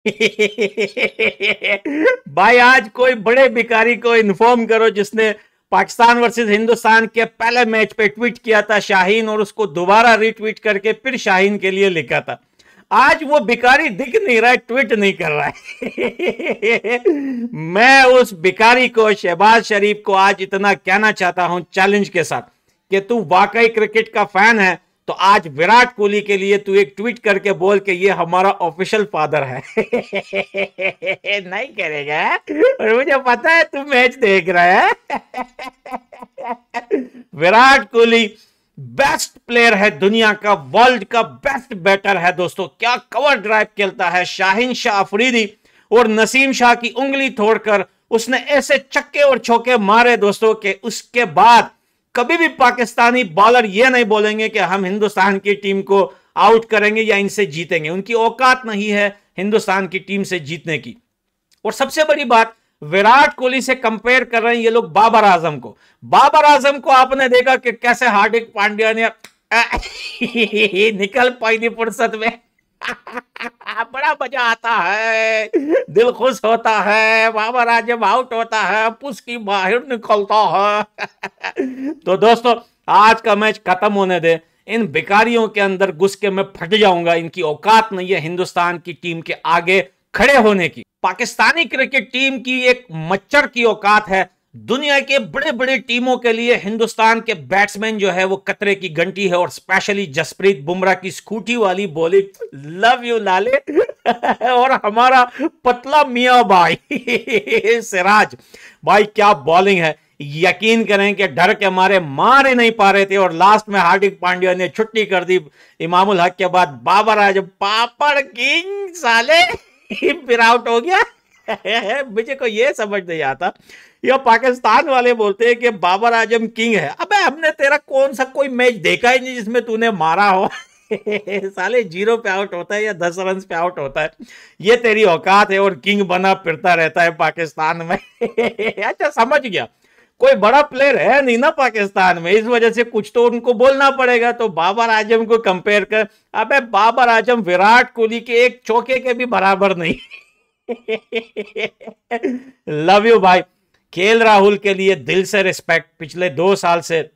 भाई आज कोई बड़े भिकारी को इन्फॉर्म करो जिसने पाकिस्तान वर्सेस हिंदुस्तान के पहले मैच पे ट्वीट किया था शाहीन और उसको दोबारा रीट्वीट करके फिर शाहीन के लिए लिखा था आज वो भिकारी दिख नहीं रहा है ट्वीट नहीं कर रहा है मैं उस भिकारी को शहबाज शरीफ को आज इतना कहना चाहता हूं चैलेंज के साथ कि तू वाकई क्रिकेट का फैन है तो आज विराट कोहली के लिए तू एक ट्वीट करके बोल के ये हमारा ऑफिशियल फादर है नहीं करेगा और मुझे पता है तू मैच देख रहा है विराट कोहली बेस्ट प्लेयर है दुनिया का वर्ल्ड का बेस्ट बैटर है दोस्तों क्या कवर ड्राइव खेलता है शाहिन शाह अफरीदी और नसीम शाह की उंगली तोड़कर उसने ऐसे चक्के और छोके मारे दोस्तों के उसके बाद कभी भी पाकिस्तानी बॉलर यह नहीं बोलेंगे कि हम हिंदुस्तान की टीम को आउट करेंगे या इनसे जीतेंगे उनकी औकात नहीं है हिंदुस्तान की टीम से जीतने की और सबसे बड़ी बात विराट कोहली से कंपेयर कर रहे हैं ये लोग बाबर आजम को बाबर आजम को आपने देखा कि कैसे हार्दिक पांड्या ने निकल पाई नहीं फुर्सत में बड़ा मजा आता है दिल खुश होता है बाबा राजब आउट होता है पुश की बाहर निकलता है तो दोस्तों आज का मैच खत्म होने दे इन बिकारियों के अंदर घुस के मैं फट जाऊंगा इनकी औकात नहीं है हिंदुस्तान की टीम के आगे खड़े होने की पाकिस्तानी क्रिकेट टीम की एक मच्छर की औकात है दुनिया के बड़े बड़े टीमों के लिए हिंदुस्तान के बैट्समैन जो है वो कतरे की घंटी है और स्पेशली जसप्रीत बुमराह की स्कूटी वाली बॉलिंग लव यू लाले और हमारा पतला मिया भाई सिराज भाई क्या बॉलिंग है यकीन करें कि डर के मारे मार ही नहीं पा रहे थे और लास्ट में हार्दिक पांड्या ने छुट्टी कर दी इमामुल हक के बाद बाबर आज पापड़ किंग साले फिर आउट हो गया मुझे को ये समझ नहीं आता ये पाकिस्तान वाले बोलते हैं कि बाबर आजम किंग है अबे हमने तेरा कौन सा कोई मैच देखा ही नहीं जिसमें तूने मारा हो साले जीरो पे आउट होता है या दस रन पे आउट होता है ये तेरी औकात है और किंग बना फिरता रहता है पाकिस्तान में अच्छा समझ गया कोई बड़ा प्लेयर है नहीं ना पाकिस्तान में इस वजह से कुछ तो उनको बोलना पड़ेगा तो बाबर आजम को कंपेयर कर अबे बाबर आजम विराट कोहली के एक चौके के भी बराबर नहीं लव यू भाई खेल राहुल के लिए दिल से रिस्पेक्ट पिछले दो साल से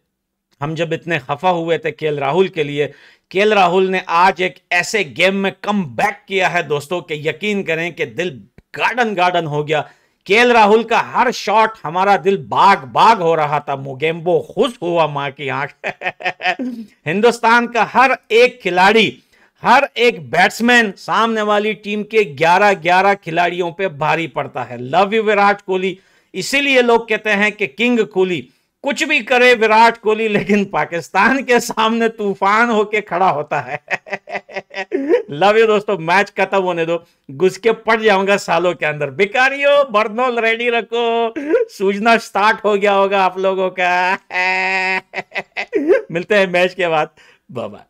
हम जब इतने खफा हुए थे केएल राहुल के लिए केएल राहुल ने आज एक ऐसे गेम में कम बैक किया है दोस्तों के यकीन करें कि दिल गार्डन गार्डन हो गया केल राहुल का हर शॉट हमारा दिल बाग बाग हो रहा था मोगेम्बो खुश हुआ मां की आंख हिंदुस्तान का हर एक खिलाड़ी हर एक बैट्समैन सामने वाली टीम के 11-11 खिलाड़ियों पे भारी पड़ता है लव यू विराट कोहली इसीलिए लोग कहते हैं कि किंग कोहली कुछ भी करे विराट कोहली लेकिन पाकिस्तान के सामने तूफान होके खड़ा होता है लव यू दोस्तों मैच खत्म होने दो घुस के पड़ जाऊंगा सालों के अंदर बिकारियो बर्नोल रेडी रखो सूझना स्टार्ट हो गया होगा आप लोगों का मिलते हैं मैच के बाद बाबा